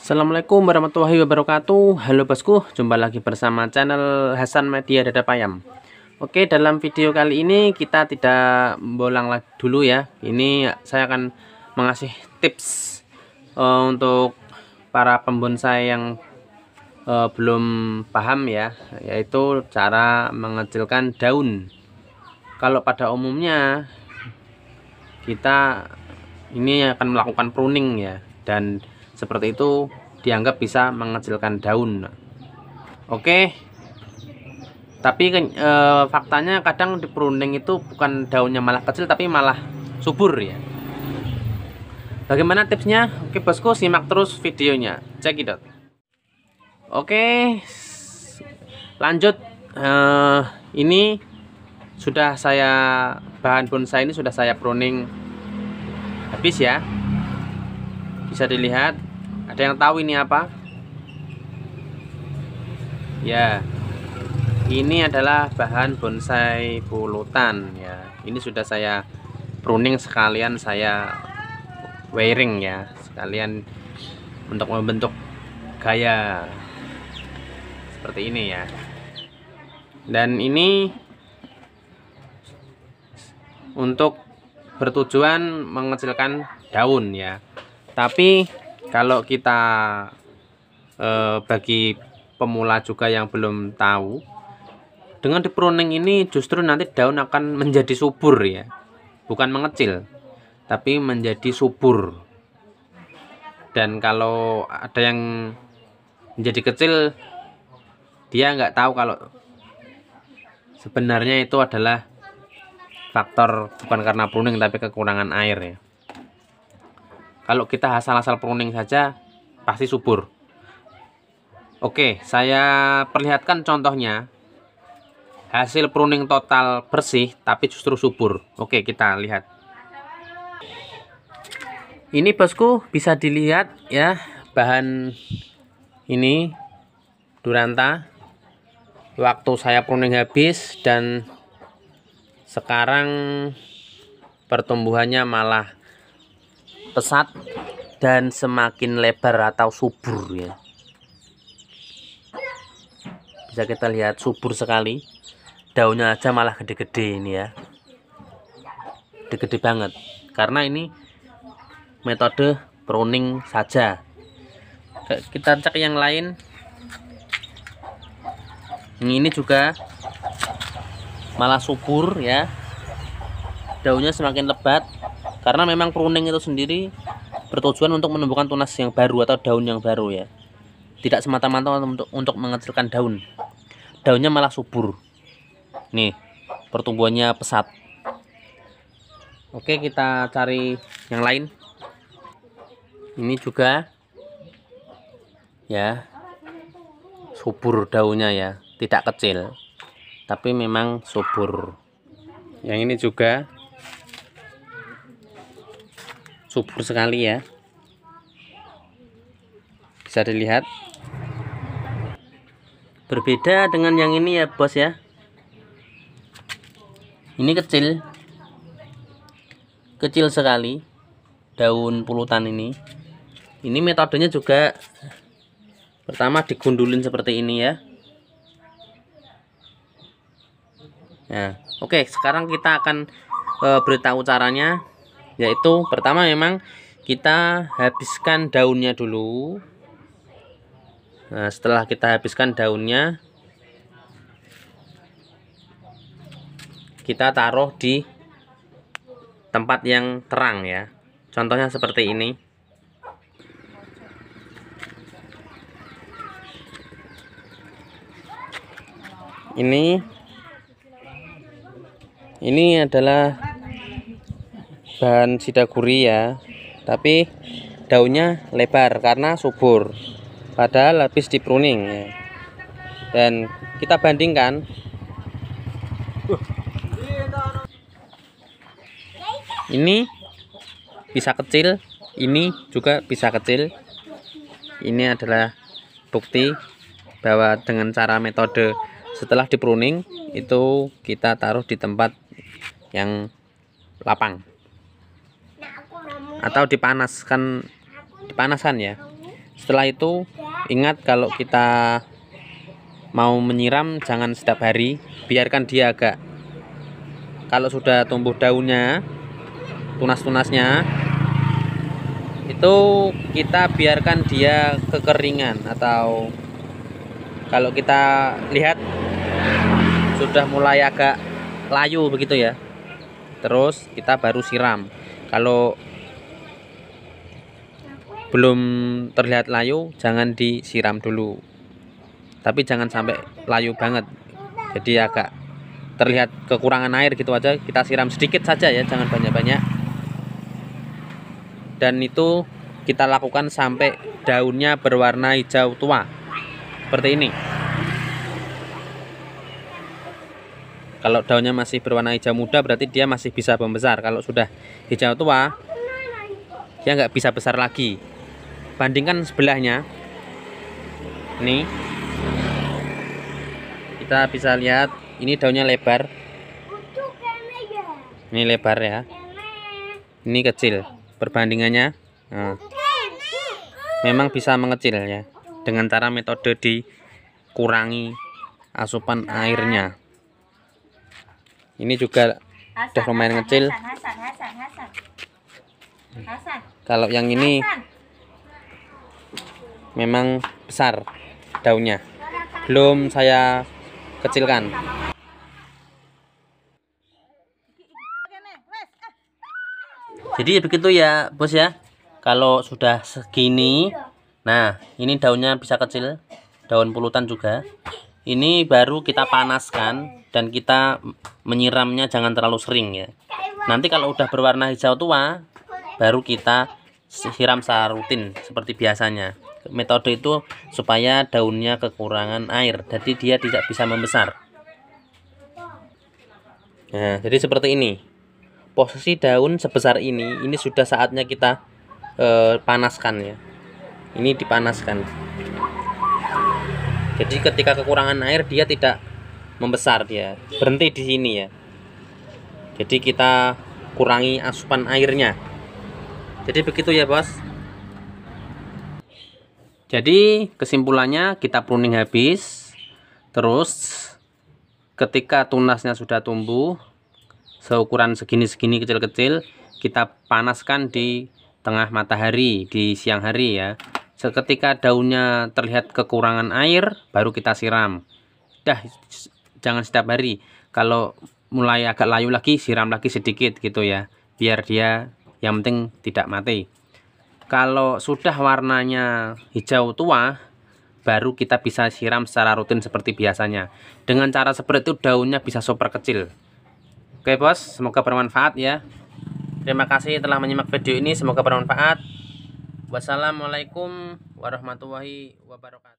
Assalamualaikum warahmatullahi wabarakatuh Halo bosku, jumpa lagi bersama channel Hasan Media Dada Payam. Oke, dalam video kali ini kita tidak bolang lagi dulu ya Ini saya akan mengasih tips uh, untuk para pembonsai yang uh, belum paham ya Yaitu cara mengecilkan daun Kalau pada umumnya kita ini akan melakukan pruning ya Dan seperti itu dianggap bisa mengecilkan daun oke tapi e, faktanya kadang di pruning itu bukan daunnya malah kecil tapi malah subur ya bagaimana tipsnya oke bosku simak terus videonya cekidot. oke lanjut e, ini sudah saya bahan bonsai ini sudah saya pruning habis ya bisa dilihat ada yang tahu ini apa? Ya. Ini adalah bahan bonsai bulutan ya. Ini sudah saya pruning sekalian saya wiring ya. Sekalian untuk membentuk gaya seperti ini ya. Dan ini untuk bertujuan mengecilkan daun ya. Tapi kalau kita eh, bagi pemula juga yang belum tahu dengan di pruning ini justru nanti daun akan menjadi subur ya bukan mengecil tapi menjadi subur dan kalau ada yang menjadi kecil dia nggak tahu kalau sebenarnya itu adalah faktor bukan karena pruning tapi kekurangan air ya kalau kita asal-asal pruning saja pasti subur. Oke, saya perlihatkan contohnya. Hasil pruning total bersih tapi justru subur. Oke, kita lihat. Ini bosku bisa dilihat ya bahan ini duranta waktu saya pruning habis dan sekarang pertumbuhannya malah pesat dan semakin lebar atau subur ya bisa kita lihat subur sekali daunnya aja malah gede-gede ini ya gede-gede banget karena ini metode pruning saja kita cek yang lain ini juga malah subur ya daunnya semakin lebat karena memang pruning itu sendiri bertujuan untuk menumbuhkan tunas yang baru atau daun yang baru ya tidak semata-mata untuk untuk mengecilkan daun daunnya malah subur nih pertumbuhannya pesat oke kita cari yang lain ini juga ya subur daunnya ya tidak kecil tapi memang subur yang ini juga subur sekali ya bisa dilihat berbeda dengan yang ini ya bos ya ini kecil kecil sekali daun pulutan ini ini metodenya juga pertama digundulin seperti ini ya nah oke sekarang kita akan e, beritahu caranya yaitu pertama memang kita habiskan daunnya dulu nah setelah kita habiskan daunnya kita taruh di tempat yang terang ya contohnya seperti ini ini ini adalah bahan sidaguri ya tapi daunnya lebar karena subur padahal habis di pruning ya. dan kita bandingkan ini bisa kecil ini juga bisa kecil ini adalah bukti bahwa dengan cara metode setelah di pruning itu kita taruh di tempat yang lapang atau dipanaskan dipanasan ya setelah itu ingat kalau kita mau menyiram jangan setiap hari biarkan dia agak kalau sudah tumbuh daunnya tunas-tunasnya itu kita biarkan dia kekeringan atau kalau kita lihat sudah mulai agak layu begitu ya terus kita baru siram kalau belum terlihat layu jangan disiram dulu tapi jangan sampai layu banget jadi agak terlihat kekurangan air gitu aja kita siram sedikit saja ya jangan banyak-banyak dan itu kita lakukan sampai daunnya berwarna hijau tua seperti ini kalau daunnya masih berwarna hijau muda berarti dia masih bisa membesar kalau sudah hijau tua dia nggak bisa besar lagi bandingkan sebelahnya ini kita bisa lihat ini daunnya lebar ya. ini lebar ya ini kecil perbandingannya nah. memang bisa mengecil ya dengan cara metode dikurangi asupan airnya ini juga sudah lumayan kecil kalau yang ini memang besar daunnya belum saya kecilkan jadi begitu ya bos ya kalau sudah segini nah ini daunnya bisa kecil daun pulutan juga ini baru kita panaskan dan kita menyiramnya jangan terlalu sering ya nanti kalau udah berwarna hijau tua baru kita siram secara rutin seperti biasanya metode itu supaya daunnya kekurangan air jadi dia tidak bisa membesar nah jadi seperti ini posisi daun sebesar ini ini sudah saatnya kita eh, panaskan ya ini dipanaskan jadi ketika kekurangan air dia tidak membesar dia berhenti di sini ya jadi kita kurangi asupan airnya jadi begitu ya bos jadi kesimpulannya kita pruning habis. Terus ketika tunasnya sudah tumbuh seukuran segini-segini kecil-kecil kita panaskan di tengah matahari di siang hari ya seketika daunnya terlihat kekurangan air baru kita siram dah jangan setiap hari kalau mulai agak layu lagi siram lagi sedikit gitu ya biar dia yang penting tidak mati kalau sudah warnanya hijau tua baru kita bisa siram secara rutin seperti biasanya dengan cara seperti itu daunnya bisa super kecil oke bos semoga bermanfaat ya terima kasih telah menyimak video ini semoga bermanfaat wassalamualaikum warahmatullahi wabarakatuh